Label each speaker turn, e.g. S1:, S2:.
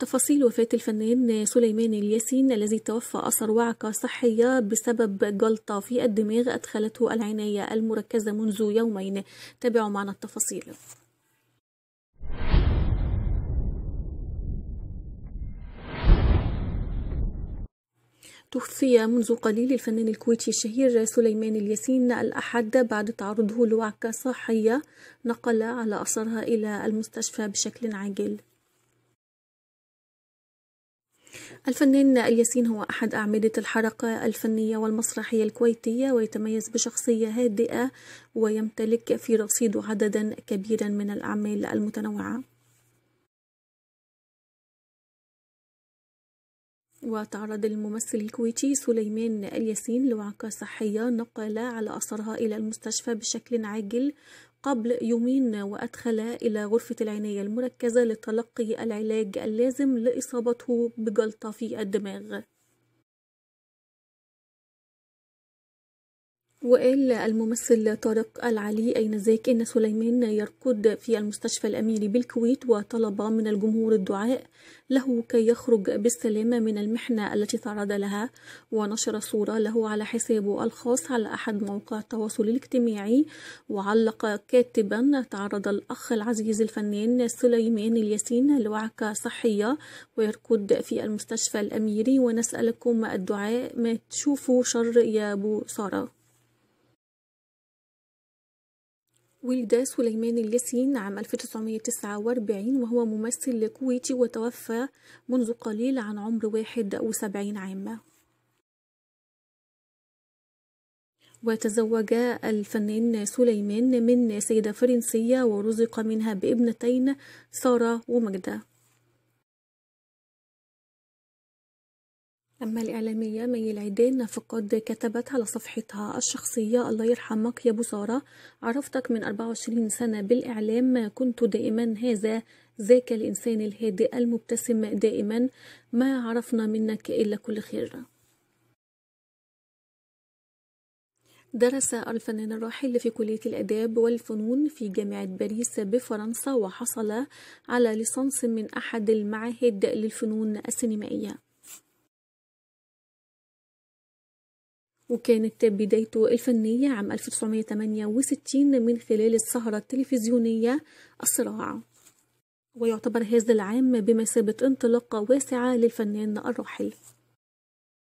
S1: تفاصيل وفاة الفنان سليمان الياسين الذي توفى أثر وعكة صحية بسبب جلطة في الدماغ أدخلته العناية المركزة منذ يومين تابعوا معنا التفاصيل توفي منذ قليل الفنان الكويتي الشهير سليمان الياسين الأحد بعد تعرضه لوعكة صحية نقل على أثرها إلى المستشفى بشكل عاجل الفنان الياسين هو أحد أعمدة الحركة الفنية والمسرحية الكويتية ويتميز بشخصية هادئة ويمتلك في رصيده عددا كبيرا من الأعمال المتنوعة وتعرض الممثل الكويتي سليمان الياسين لوعكة صحية نقل على أثرها إلى المستشفى بشكل عاجل قبل يومين وأدخل إلى غرفة العناية المركزة لتلقي العلاج اللازم لإصابته بجلطة في الدماغ وقال الممثل طارق العلي أين ذاك إن سليمان يرقد في المستشفى الأميري بالكويت وطلب من الجمهور الدعاء له كي يخرج بالسلامة من المحنة التي تعرض لها ونشر صورة له على حسابه الخاص على أحد مواقع التواصل الاجتماعي وعلق كاتبا تعرض الأخ العزيز الفنان سليمان الياسين لوعكة صحية ويرقد في المستشفى الأميري ونسألكم الدعاء ما تشوفوا شر يا أبو سارة ولد سليمان الياسين عام 1949 وهو ممثل كويتي وتوفى منذ قليل عن عمر 71 عام وتزوج الفنان سليمان من سيدة فرنسية ورزق منها بابنتين سارة ومجدة أما الإعلامية مي العيدين فقد كتبت على صفحتها الشخصية الله يرحمك يا أبو سارة عرفتك من 24 سنة بالإعلام كنت دائما هذا ذاك الإنسان الهادئ المبتسم دائما ما عرفنا منك إلا كل خير درس الفنان الراحل في كلية الآداب والفنون في جامعة باريس بفرنسا وحصل على ليسانس من أحد المعاهد للفنون السينمائية وكانت بدايته الفنية عام 1968 من خلال السهرة التلفزيونية الصراع ويعتبر هذا العام بمثابة انطلاقة واسعة للفنان الراحل